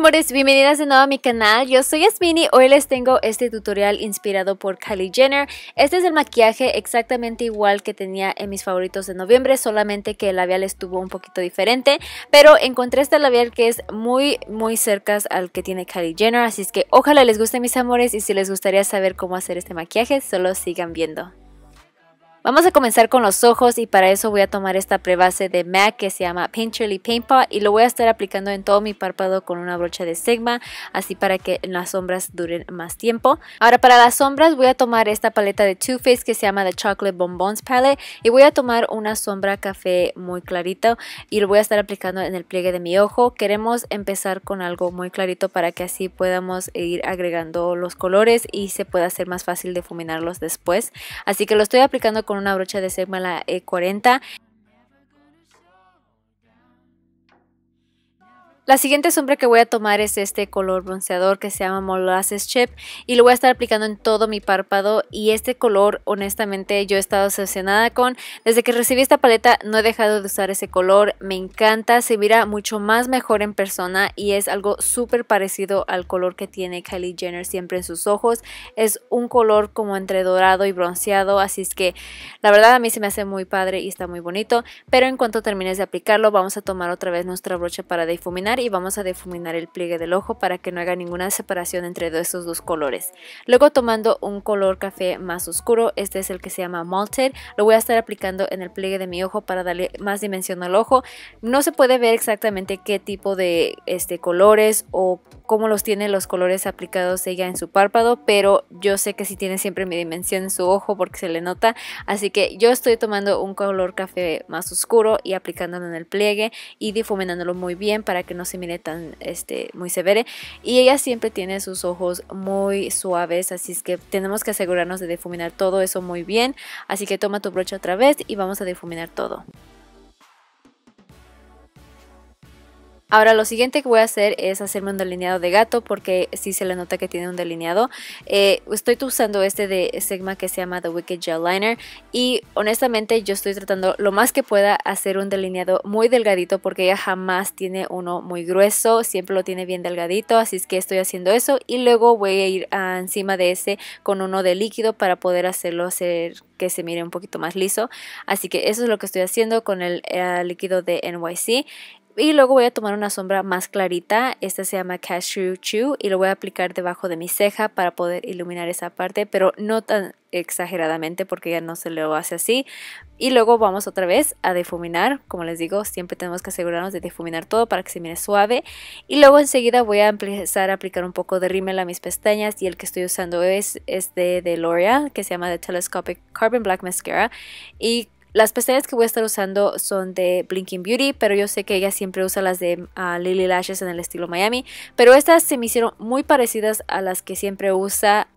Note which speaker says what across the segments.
Speaker 1: amores, bienvenidas de nuevo a mi canal, yo soy Esmini. hoy les tengo este tutorial inspirado por Kylie Jenner, este es el maquillaje exactamente igual que tenía en mis favoritos de noviembre, solamente que el labial estuvo un poquito diferente, pero encontré este labial que es muy muy cerca al que tiene Kylie Jenner, así es que ojalá les guste mis amores y si les gustaría saber cómo hacer este maquillaje, solo sigan viendo. Vamos a comenzar con los ojos y para eso voy a tomar esta prebase de MAC que se llama Painterly Paint Pot y lo voy a estar aplicando en todo mi párpado con una brocha de Sigma así para que las sombras duren más tiempo. Ahora para las sombras voy a tomar esta paleta de Too Faced que se llama The Chocolate Bonbons Palette y voy a tomar una sombra café muy clarita y lo voy a estar aplicando en el pliegue de mi ojo. Queremos empezar con algo muy clarito para que así podamos ir agregando los colores y se pueda hacer más fácil de después. Así que lo estoy aplicando con una brocha de Sigma la E40. La siguiente sombra que voy a tomar es este color bronceador que se llama Molasses Chip y lo voy a estar aplicando en todo mi párpado y este color honestamente yo he estado obsesionada con. Desde que recibí esta paleta no he dejado de usar ese color, me encanta, se mira mucho más mejor en persona y es algo súper parecido al color que tiene Kylie Jenner siempre en sus ojos. Es un color como entre dorado y bronceado, así es que la verdad a mí se me hace muy padre y está muy bonito, pero en cuanto termines de aplicarlo vamos a tomar otra vez nuestra brocha para difuminar y vamos a difuminar el pliegue del ojo para que no haga ninguna separación entre estos dos colores. Luego tomando un color café más oscuro, este es el que se llama Malted, lo voy a estar aplicando en el pliegue de mi ojo para darle más dimensión al ojo. No se puede ver exactamente qué tipo de este, colores o cómo los tiene los colores aplicados ella en su párpado, pero yo sé que sí tiene siempre mi dimensión en su ojo porque se le nota, así que yo estoy tomando un color café más oscuro y aplicándolo en el pliegue y difuminándolo muy bien para que no se mire tan este, muy severe y ella siempre tiene sus ojos muy suaves, así es que tenemos que asegurarnos de difuminar todo eso muy bien, así que toma tu brocha otra vez y vamos a difuminar todo. Ahora lo siguiente que voy a hacer es hacerme un delineado de gato porque sí se le nota que tiene un delineado. Eh, estoy usando este de Sigma que se llama The Wicked Gel Liner y honestamente yo estoy tratando lo más que pueda hacer un delineado muy delgadito porque ella jamás tiene uno muy grueso, siempre lo tiene bien delgadito, así es que estoy haciendo eso y luego voy a ir encima de ese con uno de líquido para poder hacerlo hacer que se mire un poquito más liso. Así que eso es lo que estoy haciendo con el eh, líquido de NYC. Y luego voy a tomar una sombra más clarita, esta se llama Cashew Chew y lo voy a aplicar debajo de mi ceja para poder iluminar esa parte, pero no tan exageradamente porque ya no se lo hace así. Y luego vamos otra vez a difuminar, como les digo, siempre tenemos que asegurarnos de difuminar todo para que se mire suave. Y luego enseguida voy a empezar a aplicar un poco de rímel a mis pestañas y el que estoy usando es este de L'Oreal que se llama The Telescopic Carbon Black Mascara y las pestañas que voy a estar usando son de Blinking Beauty, pero yo sé que ella siempre usa las de ah, Lily Lashes en el estilo Miami. Pero estas se me hicieron muy parecidas a las que siempre usa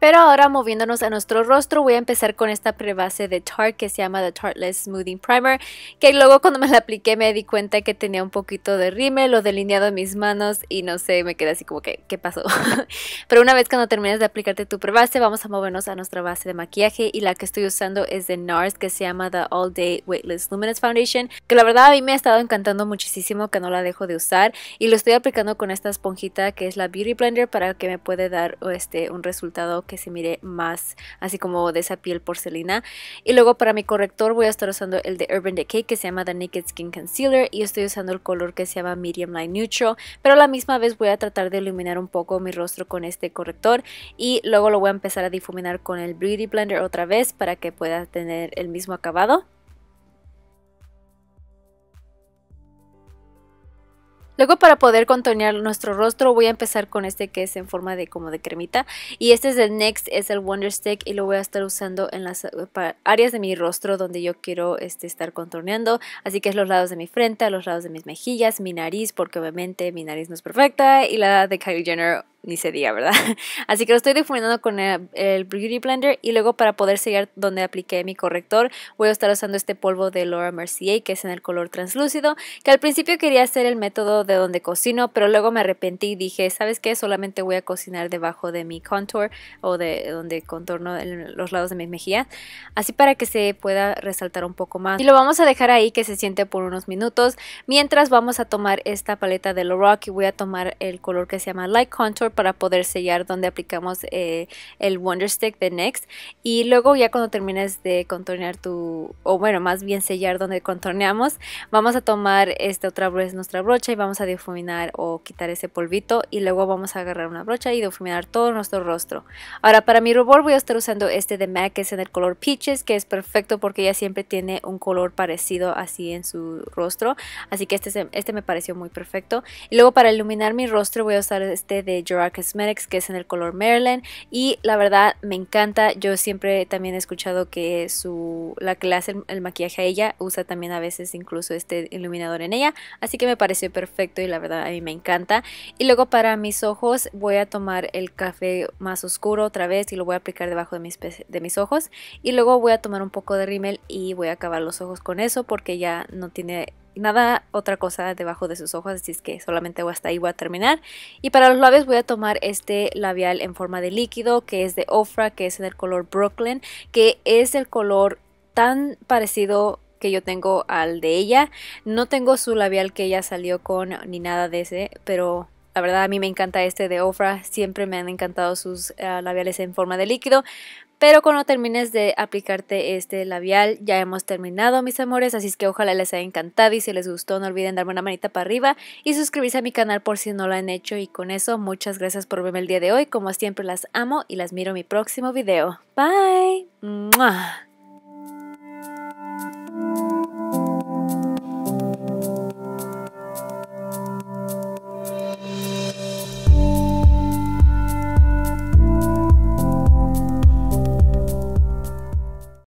Speaker 1: Pero ahora moviéndonos a nuestro rostro, voy a empezar con esta prebase de Tarte que se llama The Tartless Smoothing Primer, que luego cuando me la apliqué me di cuenta que tenía un poquito de rímel lo delineado en mis manos y no sé, me quedé así como que, ¿qué pasó? Pero una vez cuando termines de aplicarte tu prebase, vamos a movernos a nuestra base de maquillaje y la que estoy usando es de NARS que se llama The All Day Weightless Luminous Foundation, que la verdad a mí me ha estado encantando muchísimo que no la dejo de usar y lo estoy aplicando con esta esponjita que es la Beauty Blender para que me puede dar este, un resultado que se mire más así como de esa piel porcelina. Y luego para mi corrector voy a estar usando el de Urban Decay que se llama The Naked Skin Concealer y estoy usando el color que se llama Medium Light Neutral, pero a la misma vez voy a tratar de iluminar un poco mi rostro con este corrector y luego lo voy a empezar a difuminar con el Beauty Blender otra vez para que pueda tener el mismo acabado. Luego para poder contornear nuestro rostro voy a empezar con este que es en forma de como de cremita y este es el Next, es el Wonder Stick y lo voy a estar usando en las eh, áreas de mi rostro donde yo quiero este, estar contorneando, así que es los lados de mi frente, a los lados de mis mejillas, mi nariz porque obviamente mi nariz no es perfecta y la de Kylie Jenner ni se diga, ¿verdad? Así que lo estoy difuminando con eh, el, Beauty Blender y luego para poder sellar donde apliqué mi corrector voy a estar usando este polvo de Laura Mercier que es en el color translúcido, que al principio quería hacer el método de donde cocino, pero luego me arrepentí y dije, ¿sabes qué? Solamente voy a cocinar debajo de mi contour o de donde contorno los lados de mis mejillas, así para que se pueda resaltar un poco más. Y lo vamos a dejar ahí que se siente por unos minutos, mientras vamos a tomar esta paleta de Laura. y voy a tomar el color que se llama Light Contour para poder sellar donde aplicamos eh, el Wonder Stick de Next. Y luego ya cuando termines de contornear tu, o bueno, más bien sellar donde contorneamos, vamos a tomar esta otra vez nuestra brocha y vamos a difuminar o quitar ese polvito y luego vamos a agarrar una brocha y difuminar todo nuestro rostro. Ahora para mi rubor voy a estar usando este de MAC que es en el color Peaches, que es perfecto porque ella siempre tiene un color parecido así en su rostro. Así que este, este me pareció muy perfecto. Y luego para iluminar mi rostro voy a usar este de George Gerard que es en el color Maryland. Y la verdad me encanta. Yo siempre también he escuchado que su, la que hace el, maquillaje a ella usa también a veces incluso este iluminador en ella. Así que me pareció perfecto y la verdad a mí me encanta. Y luego para mis ojos voy a tomar el café más oscuro otra vez y lo voy a aplicar debajo de mis, de mis ojos. Y luego voy a tomar un poco de rímel y voy a acabar los ojos con eso porque ya no tiene nada otra cosa debajo de sus ojos, así es que solamente hasta ahí voy a terminar. Y para los labios voy a tomar este labial en forma de líquido que es de Ofra, que es del el color Brooklyn, que es el color tan parecido que yo tengo al de ella. No tengo su labial que ella salió con ni nada de ese, pero la verdad a mí me encanta este de Ofra. Siempre me han encantado sus ah, labiales en forma de líquido. Pero cuando termines de aplicarte este labial, ya hemos terminado, mis amores. Así es que ojalá les haya encantado y si les gustó, no olviden darme una manita para arriba y suscribirse a mi canal por si no lo han hecho. Y con eso, muchas gracias por verme el día de hoy. Como siempre, las amo y las miro en mi próximo video. Bye.